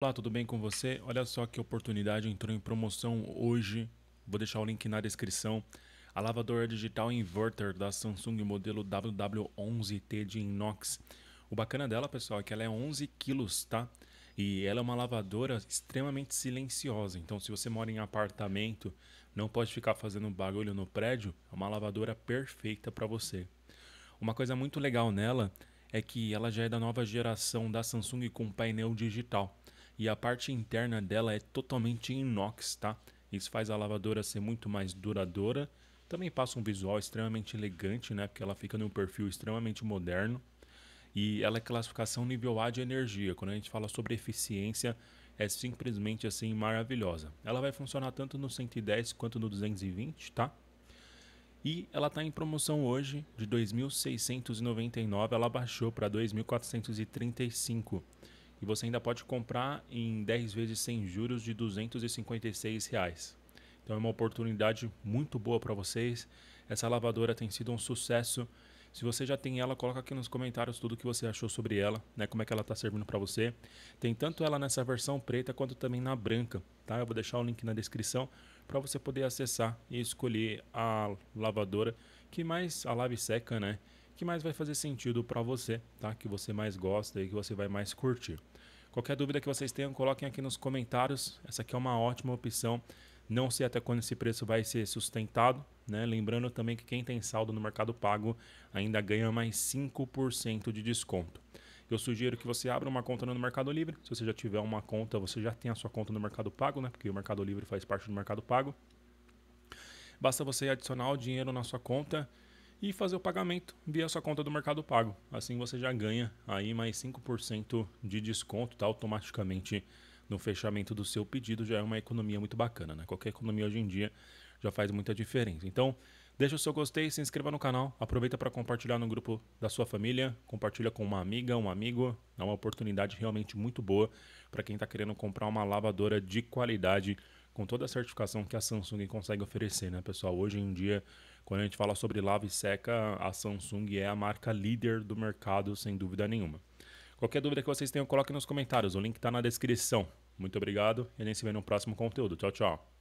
Olá, tudo bem com você? Olha só que oportunidade entrou em promoção hoje. Vou deixar o link na descrição. A lavadora digital inverter da Samsung modelo WW11T de inox. O bacana dela, pessoal, é que ela é 11 quilos, tá? E ela é uma lavadora extremamente silenciosa. Então, se você mora em apartamento, não pode ficar fazendo barulho no prédio, é uma lavadora perfeita para você. Uma coisa muito legal nela é que ela já é da nova geração da Samsung com painel digital e a parte interna dela é totalmente inox, tá? Isso faz a lavadora ser muito mais duradoura. Também passa um visual extremamente elegante, né? Porque ela fica num perfil extremamente moderno. E ela é classificação nível A de energia. Quando a gente fala sobre eficiência, é simplesmente assim maravilhosa. Ela vai funcionar tanto no 110 quanto no 220, tá? E ela está em promoção hoje de 2.699, ela baixou para 2.435 e você ainda pode comprar em 10 vezes sem juros de R$ 256. Reais. Então é uma oportunidade muito boa para vocês. Essa lavadora tem sido um sucesso. Se você já tem ela, coloca aqui nos comentários tudo que você achou sobre ela, né? Como é que ela está servindo para você. Tem tanto ela nessa versão preta quanto também na branca, tá? Eu vou deixar o link na descrição para você poder acessar e escolher a lavadora que mais a lave seca, né? que mais vai fazer sentido para você, tá? Que você mais gosta e que você vai mais curtir. Qualquer dúvida que vocês tenham, coloquem aqui nos comentários. Essa aqui é uma ótima opção. Não sei até quando esse preço vai ser sustentado, né? Lembrando também que quem tem saldo no Mercado Pago ainda ganha mais 5% de desconto. Eu sugiro que você abra uma conta no Mercado Livre. Se você já tiver uma conta, você já tem a sua conta no Mercado Pago, né? Porque o Mercado Livre faz parte do Mercado Pago. Basta você adicionar o dinheiro na sua conta e fazer o pagamento via sua conta do Mercado Pago. Assim você já ganha aí mais 5% de desconto tá? automaticamente no fechamento do seu pedido. Já é uma economia muito bacana, né? Qualquer economia hoje em dia já faz muita diferença. Então, Deixa o seu gostei, se inscreva no canal, aproveita para compartilhar no grupo da sua família, compartilha com uma amiga, um amigo, é uma oportunidade realmente muito boa para quem está querendo comprar uma lavadora de qualidade com toda a certificação que a Samsung consegue oferecer, né, pessoal? Hoje em dia, quando a gente fala sobre lava e seca, a Samsung é a marca líder do mercado, sem dúvida nenhuma. Qualquer dúvida que vocês tenham, coloque nos comentários, o link está na descrição. Muito obrigado e a gente se vê no próximo conteúdo. Tchau, tchau.